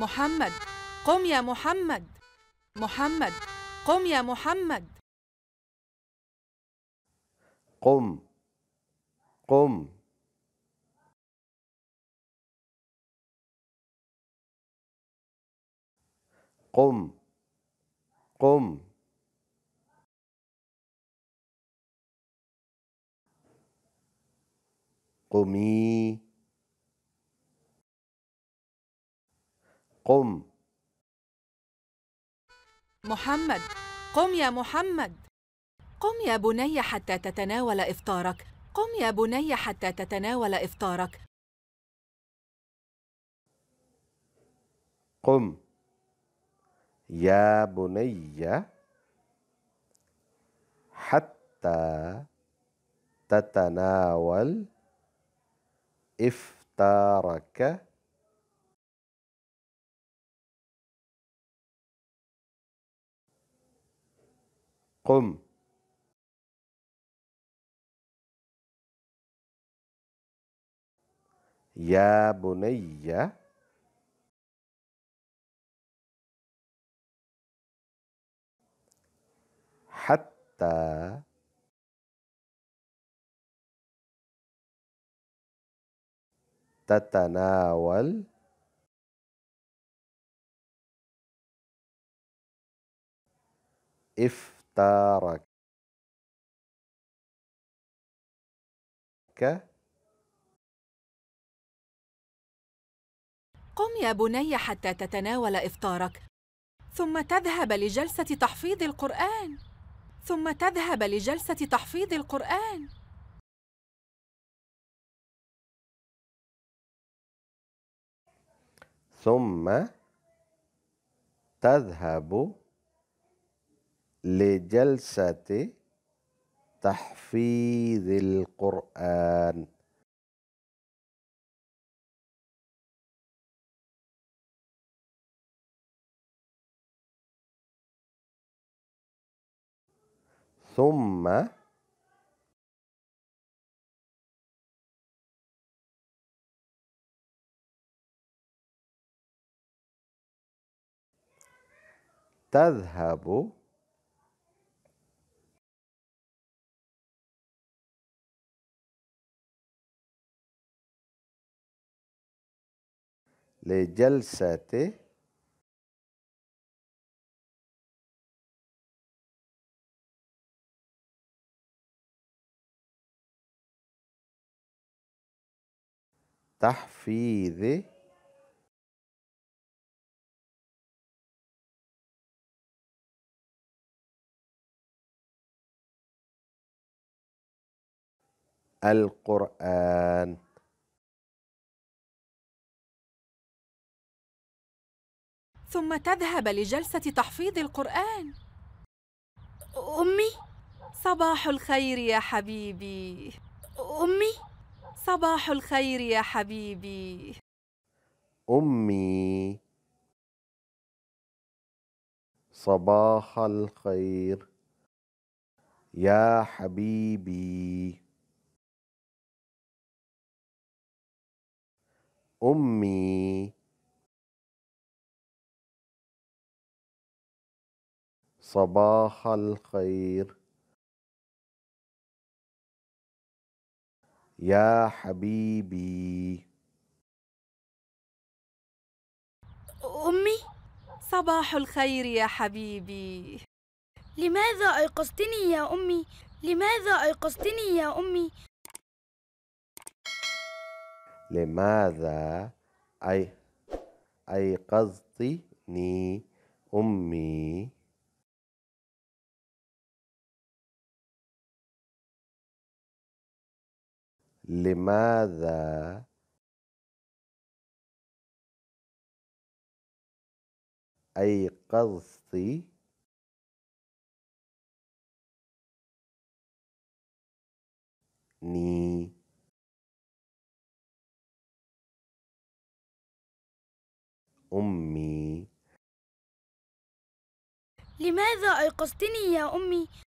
محمد قم يا محمد محمد قم يا محمد قم قم قم قم قمي قم محمد قم يا محمد قم يا بني حتى تتناول إفطارك قم يا بني حتى تتناول إفطارك قم يا بني حتى تتناول إفطارك قم يا بني حتى تتناول إف تارك قم يا بني حتى تتناول إفطارك ثم تذهب لجلسة تحفيظ القرآن ثم تذهب لجلسة تحفيظ القرآن ثم تذهب لجلسة تحفيظ القرآن ثم تذهب لجلسة تحفيظ القرآن ثم تذهب لجلسة تحفيظ القرآن أمي صباح الخير يا حبيبي أمي صباح الخير يا حبيبي أمي صباح الخير يا حبيبي أمي صباح الخير يا حبيبي أمي صباح الخير يا حبيبي لماذا أيقظتني يا أمي؟ لماذا أيقظتني يا أمي؟ لماذا أي أيقظتني أمي؟ لماذا أيقظت ني أمي لماذا أيقظتني يا أمي؟